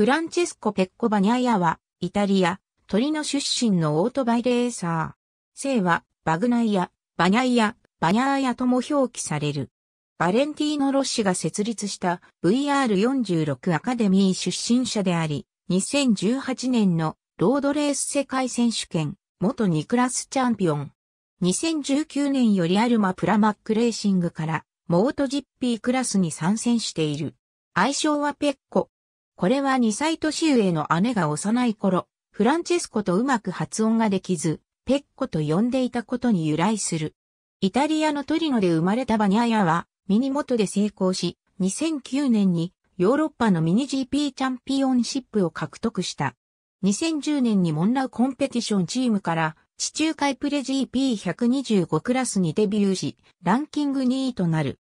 フランチェスコ・ペッコ・バニャイアは、イタリア、トリノ出身のオートバイレーサー。姓は、バグナイア、バニャイア、バニャーヤとも表記される。バレンティーノ・ロッシが設立した VR46 アカデミー出身者であり、2018年のロードレース世界選手権、元2クラスチャンピオン。2019年よりアルマ・プラマックレーシングから、モート GP クラスに参戦している。愛称はペッコ。これは2歳年上の姉が幼い頃、フランチェスコとうまく発音ができず、ペッコと呼んでいたことに由来する。イタリアのトリノで生まれたバニャヤは、ミニモトで成功し、2009年にヨーロッパのミニ GP チャンピオンシップを獲得した。2010年にモンラウコンペティションチームから地中海プレ GP125 クラスにデビューし、ランキング2位となる。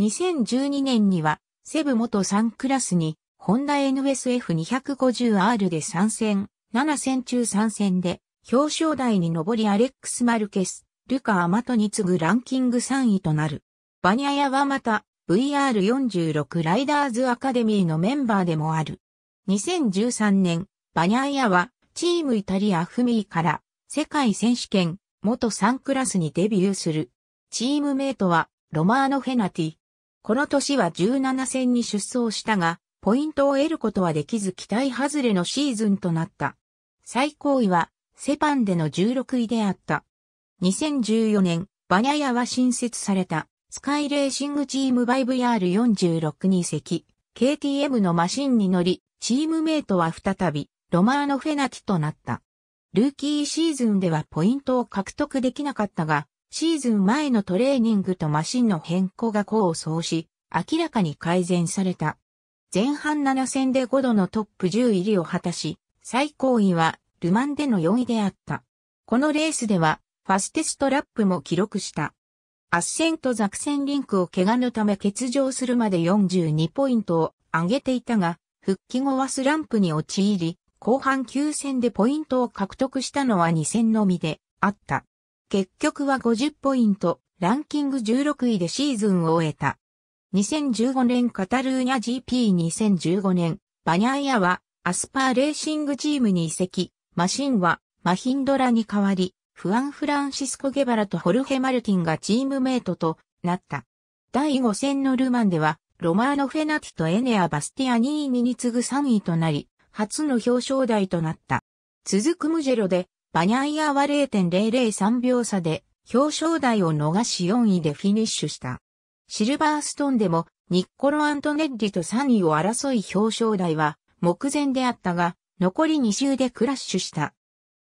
2012年にはセブ元3クラスにホンダ NSF250R で参戦、7戦中3戦で、表彰台に上りアレックス・マルケス、ルカ・アマトに次ぐランキング3位となる。バニャヤはまた、VR46 ライダーズアカデミーのメンバーでもある。2013年、バニャヤは、チームイタリアフミーから、世界選手権、元3クラスにデビューする。チームメイトは、ロマーノ・フェナティ。この年は17戦に出走したが、ポイントを得ることはできず期待外れのシーズンとなった。最高位はセパンでの16位であった。2014年、バニャヤは新設されたスカイレーシングチーム 5VR46 に席、KTM のマシンに乗り、チームメイトは再びロマーノ・フェナティとなった。ルーキーシーズンではポイントを獲得できなかったが、シーズン前のトレーニングとマシンの変更が功を奏し、明らかに改善された。前半7戦で5度のトップ10入りを果たし、最高位はルマンでの4位であった。このレースでは、ファステストラップも記録した。アッセントザクセンリンクを怪我のため欠場するまで42ポイントを上げていたが、復帰後はスランプに陥り、後半9戦でポイントを獲得したのは2戦のみであった。結局は50ポイント、ランキング16位でシーズンを終えた。2015年カタルーニャ GP2015 年、バニャーヤはアスパーレーシングチームに移籍、マシンはマヒンドラに代わり、フアン・フランシスコ・ゲバラとホルヘ・マルティンがチームメイトとなった。第5戦のルマンでは、ロマーノ・フェナティとエネア・バスティア2位に次ぐ3位となり、初の表彰台となった。続くムジェロで、バニャイヤは0.003秒差で、表彰台を逃し4位でフィニッシュした。シルバーストンでもニッコロ・アントネッリと3位を争い表彰台は目前であったが、残り2周でクラッシュした。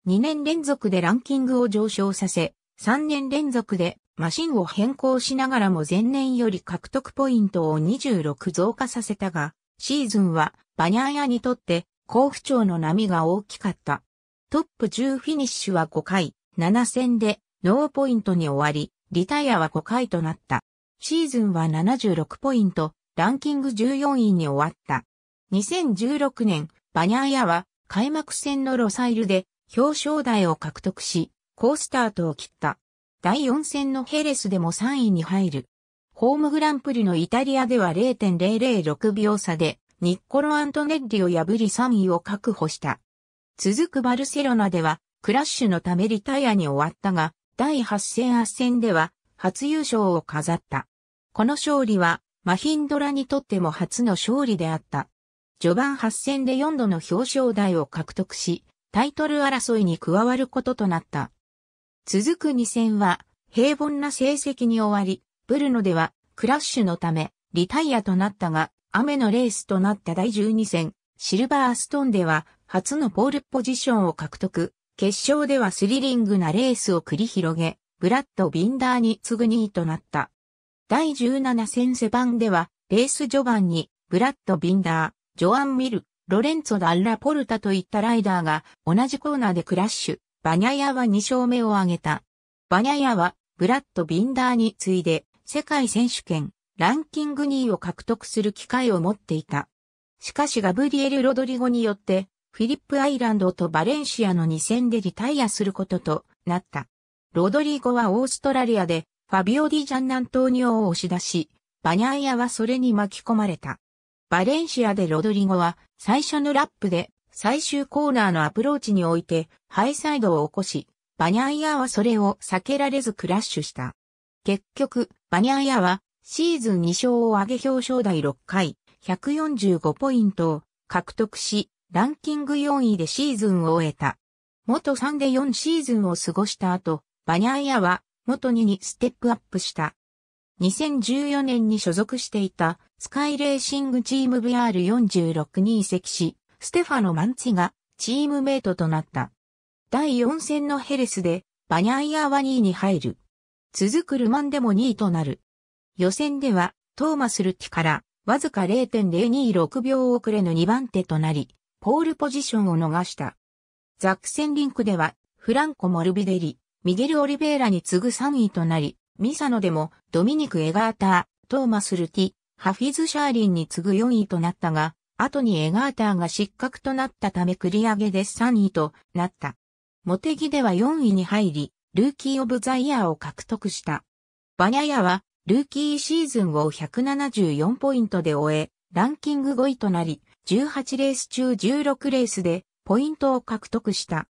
2年連続でランキングを上昇させ、3年連続でマシンを変更しながらも前年より獲得ポイントを26増加させたが、シーズンはバニャーヤにとって好不調の波が大きかった。トップ10フィニッシュは5回、7戦でノーポイントに終わり、リタイアは5回となった。シーズンは76ポイント、ランキング14位に終わった。2016年、バニャーヤは開幕戦のロサイルで表彰台を獲得し、好スタートを切った。第4戦のヘレスでも3位に入る。ホームグランプリのイタリアでは0.006秒差で、ニッコロ・アントネッリを破り3位を確保した。続くバルセロナでは、クラッシュのためリタイアに終わったが、第8戦圧戦では、初優勝を飾った。この勝利は、マヒンドラにとっても初の勝利であった。序盤8戦で4度の表彰台を獲得し、タイトル争いに加わることとなった。続く2戦は、平凡な成績に終わり、ブルノでは、クラッシュのため、リタイアとなったが、雨のレースとなった第12戦、シルバーストンでは、初のポールポジションを獲得。決勝ではスリリングなレースを繰り広げ、ブラッド・ビンダーに次ぐ2位となった。第17戦セバンでは、レース序盤に、ブラッド・ビンダー、ジョアン・ミル、ロレンツォ・ダラ・ポルタといったライダーが、同じコーナーでクラッシュ、バニャヤは2勝目を挙げた。バニャヤは、ブラッド・ビンダーに次いで、世界選手権、ランキング2位を獲得する機会を持っていた。しかしガブリエル・ロドリゴによって、フィリップ・アイランドとバレンシアの2戦でリタイアすることとなった。ロドリゴはオーストラリアでファビオ・ディ・ジャン・ナントーニオを押し出し、バニャイアはそれに巻き込まれた。バレンシアでロドリゴは最初のラップで最終コーナーのアプローチにおいてハイサイドを起こし、バニャイアはそれを避けられずクラッシュした。結局、バニャイアはシーズン2勝を挙げ表彰台6回、145ポイントを獲得し、ランキング4位でシーズンを終えた。元3で4シーズンを過ごした後、バニャイアは元ににステップアップした。2014年に所属していたスカイレーシングチーム VR46 に移籍し、ステファノ・マンツィがチームメイトとなった。第4戦のヘレスでバニャイアは2位に入る。続くルマンでも2位となる。予選ではトーマス・ルティからわずか0.026秒遅れの2番手となり、ポールポジションを逃した。ザクセンリンクではフランコ・モルビデリ、ミゲル・オリベーラに次ぐ3位となり、ミサノでもドミニク・エガーター、トーマス・ルティ、ハフィズ・シャーリンに次ぐ4位となったが、後にエガーターが失格となったため繰り上げで3位となった。モテギでは4位に入り、ルーキー・オブ・ザ・イヤーを獲得した。バニャヤは、ルーキーシーズンを174ポイントで終え、ランキング5位となり、18レース中16レースでポイントを獲得した。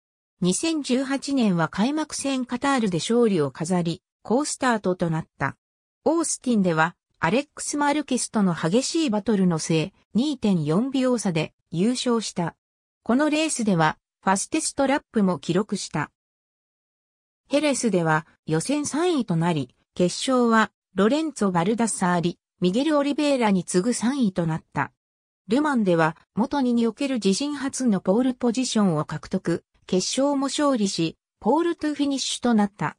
2018年は開幕戦カタールで勝利を飾り、好スタートとなった。オースティンでは、アレックス・マルケスとの激しいバトルの末、2.4秒差で優勝した。このレースでは、ファステストラップも記録した。ヘレスでは予選3位となり、決勝はロレンツォ・バルダッサーリ、ミゲル・オリベーラに次ぐ3位となった。ルマンでは元ににおける自身初のポールポジションを獲得。決勝も勝利し、ポールトゥフィニッシュとなった。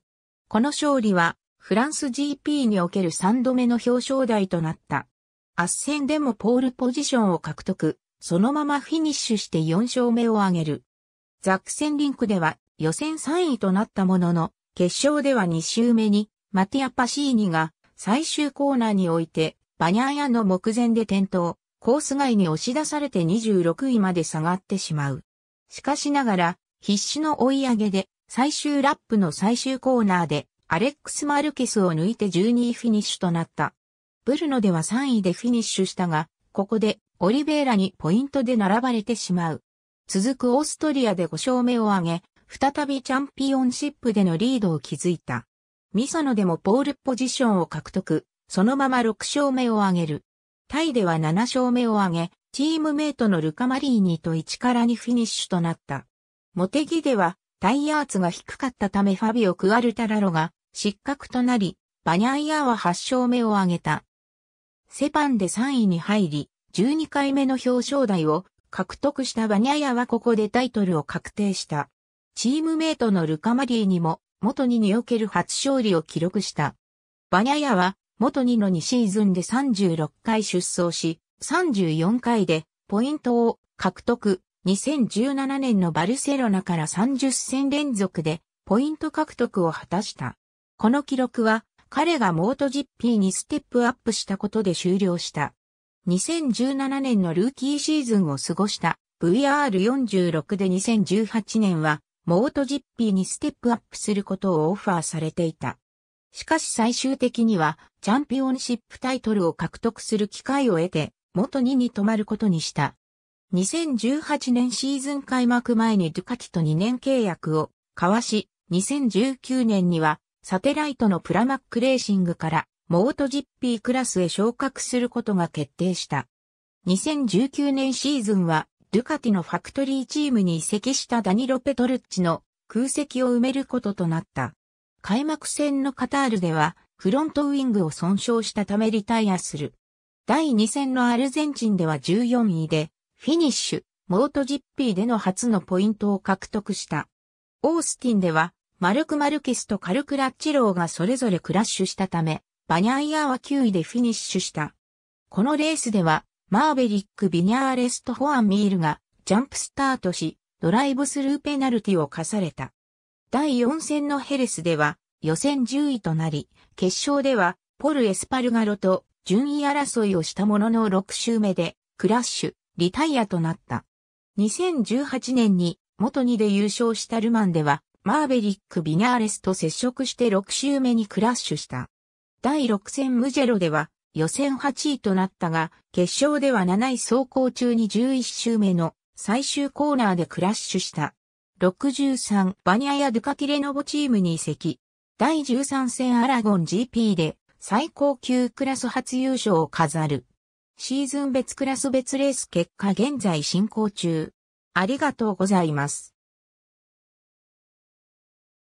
この勝利は、フランス GP における3度目の表彰台となった。圧戦でもポールポジションを獲得、そのままフィニッシュして4勝目を挙げる。ザックセンリンクでは予選3位となったものの、決勝では2周目に、マティア・パシーニが最終コーナーにおいて、バニャーヤの目前で転倒、コース外に押し出されて26位まで下がってしまう。しかしながら、必死の追い上げで、最終ラップの最終コーナーで、アレックス・マルケスを抜いて12位フィニッシュとなった。ブルノでは3位でフィニッシュしたが、ここでオリベーラにポイントで並ばれてしまう。続くオーストリアで5勝目を挙げ、再びチャンピオンシップでのリードを築いた。ミサノでもポールポジションを獲得、そのまま6勝目を挙げる。タイでは7勝目を挙げ、チームメイトのルカマリーニと1から2フィニッシュとなった。モテギではタイヤ圧が低かったためファビオ・クアルタラロが失格となり、バニャイヤは8勝目を挙げた。セパンで3位に入り、12回目の表彰台を獲得したバニャイヤはここでタイトルを確定した。チームメイトのルカマリーにも元2における初勝利を記録した。バニャイヤは元2の2シーズンで36回出走し、34回でポイントを獲得、2017年のバルセロナから30戦連続でポイント獲得を果たした。この記録は彼がモートジッピーにステップアップしたことで終了した。2017年のルーキーシーズンを過ごした VR46 で2018年はモートジッピーにステップアップすることをオファーされていた。しかし最終的にはチャンピオンシップタイトルを獲得する機会を得て元2に止まることにした。2018年シーズン開幕前にドゥカティと2年契約を交わし、2019年にはサテライトのプラマックレーシングからモートジッピークラスへ昇格することが決定した。2019年シーズンはドゥカティのファクトリーチームに移籍したダニロ・ペトルッチの空席を埋めることとなった。開幕戦のカタールではフロントウィングを損傷したためリタイアする。第2戦のアルゼンチンでは14位でフィニッシュ、モートジッピーでの初のポイントを獲得した。オースティンでは、マルク・マルケスとカル・クラッチローがそれぞれクラッシュしたため、バニャイヤーは9位でフィニッシュした。このレースでは、マーベリック・ビニャーレスト・ホアン・ミールがジャンプスタートし、ドライブスルーペナルティを課された。第4戦のヘレスでは、予選10位となり、決勝では、ポル・エスパルガロと順位争いをしたものの6周目で、クラッシュ、リタイアとなった。2018年に元2で優勝したルマンでは、マーベリック・ビニャーレスと接触して6周目にクラッシュした。第6戦ムジェロでは予選8位となったが、決勝では7位走行中に11周目の最終コーナーでクラッシュした。63バニャやドゥカキレノボチームに移籍。第13戦アラゴン GP で最高級クラス初優勝を飾る。シーズン別クラス別レース結果現在進行中。ありがとうございます。